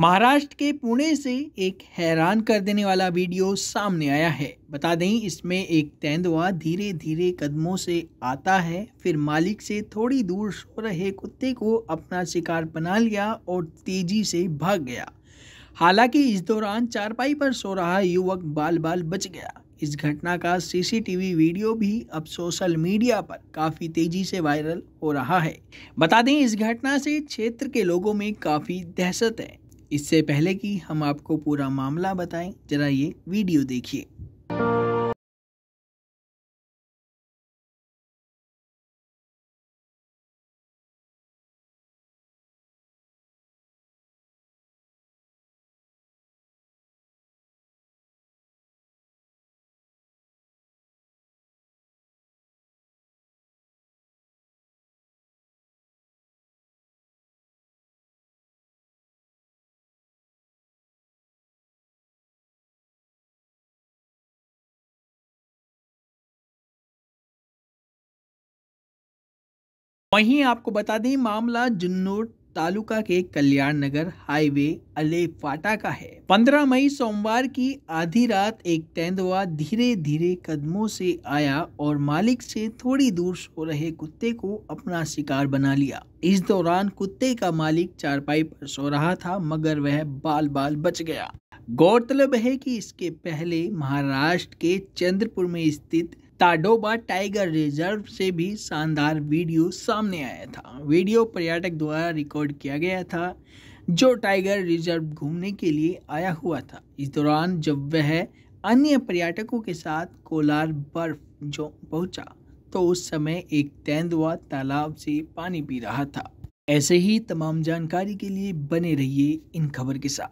महाराष्ट्र के पुणे से एक हैरान कर देने वाला वीडियो सामने आया है बता दें इसमें एक तेंदुआ धीरे धीरे कदमों से आता है फिर मालिक से थोड़ी दूर सो रहे कुत्ते को अपना शिकार बना लिया और तेजी से भाग गया हालांकि इस दौरान चारपाई पर सो रहा युवक बाल बाल बच गया इस घटना का सीसीटीवी वीडियो भी अब सोशल मीडिया पर काफ़ी तेजी से वायरल हो रहा है बता दें इस घटना से क्षेत्र के लोगों में काफ़ी दहशत है इससे पहले कि हम आपको पूरा मामला बताएं जरा ये वीडियो देखिए वहीं आपको बता दें मामला जुन्नूर तालुका के कल्याण नगर हाईवे अले फाटा का है 15 मई सोमवार की आधी रात एक तेंदुआ धीरे धीरे कदमों से आया और मालिक से थोड़ी दूर सो रहे कुत्ते को अपना शिकार बना लिया इस दौरान कुत्ते का मालिक चारपाई पर सो रहा था मगर वह बाल बाल बच गया गौरतलब है कि इसके पहले महाराष्ट्र के चंद्रपुर में स्थित ताडोबा टाइगर रिजर्व से भी शानदार वीडियो सामने आया था वीडियो पर्यटक द्वारा रिकॉर्ड किया गया था जो टाइगर रिजर्व घूमने के लिए आया हुआ था इस दौरान जब वह अन्य पर्यटकों के साथ कोलार बर्फ जो पहुंचा तो उस समय एक तेंदुआ तालाब से पानी पी रहा था ऐसे ही तमाम जानकारी के लिए बने रहिए इन खबर के साथ